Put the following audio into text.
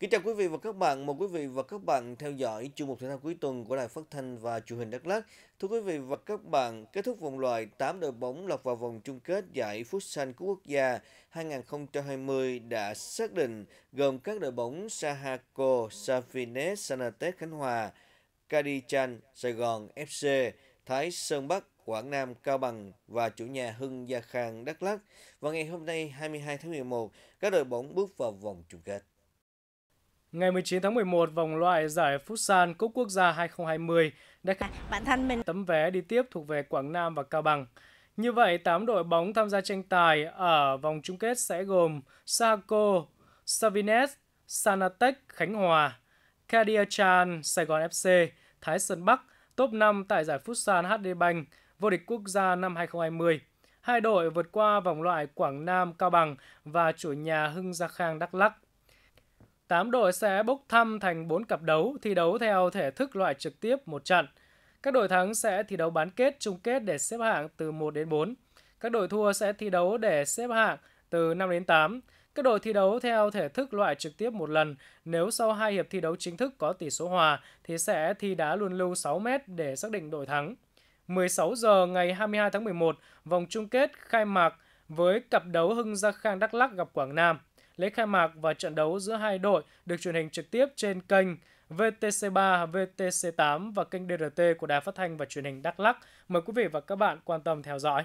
Kính chào quý vị và các bạn, mời quý vị và các bạn theo dõi chương mục thể thao cuối tuần của Đài Phát thanh và Truyền hình Đắk Lắk. Thưa quý vị và các bạn, kết thúc vòng loại 8 đội bóng lọt vào vòng chung kết giải Futsal của quốc gia 2020 đã xác định gồm các đội bóng Sahako, safines Sanatec Khánh Hòa, Cadichan, Sài Gòn FC, Thái Sơn Bắc, Quảng Nam, Cao Bằng và chủ nhà Hưng Gia Khang Đắk Lắk. Và ngày hôm nay 22 tháng 11, các đội bóng bước vào vòng chung kết. Ngày 19 tháng 11, vòng loại giải Futsal Cúp Quốc gia 2020 đã à, bản thân mình tấm vé đi tiếp thuộc về Quảng Nam và Cao Bằng. Như vậy, 8 đội bóng tham gia tranh tài ở vòng chung kết sẽ gồm Saco, Savines, Sanatech Khánh Hòa, Kadiachan Sài Gòn FC, Thái Sơn Bắc, top 5 tại giải Futsal HD Bank, vô địch quốc gia năm 2020. Hai đội vượt qua vòng loại Quảng Nam Cao Bằng và chủ nhà Hưng Gia Khang Đắk Lắk. 8 đội sẽ bốc thăm thành 4 cặp đấu thi đấu theo thể thức loại trực tiếp một trận. Các đội thắng sẽ thi đấu bán kết, chung kết để xếp hạng từ 1 đến 4. Các đội thua sẽ thi đấu để xếp hạng từ 5 đến 8. Các đội thi đấu theo thể thức loại trực tiếp một lần, nếu sau hai hiệp thi đấu chính thức có tỷ số hòa thì sẽ thi đá luân lưu 6 m để xác định đội thắng. 16 giờ ngày 22 tháng 11, vòng chung kết khai mạc với cặp đấu Hưng Gia Khang Đắk Lắk gặp Quảng Nam. Lễ khai mạc và trận đấu giữa hai đội được truyền hình trực tiếp trên kênh VTC3, VTC8 và kênh DRT của Đài Phát thanh và Truyền hình Đắk Lắk. Mời quý vị và các bạn quan tâm theo dõi.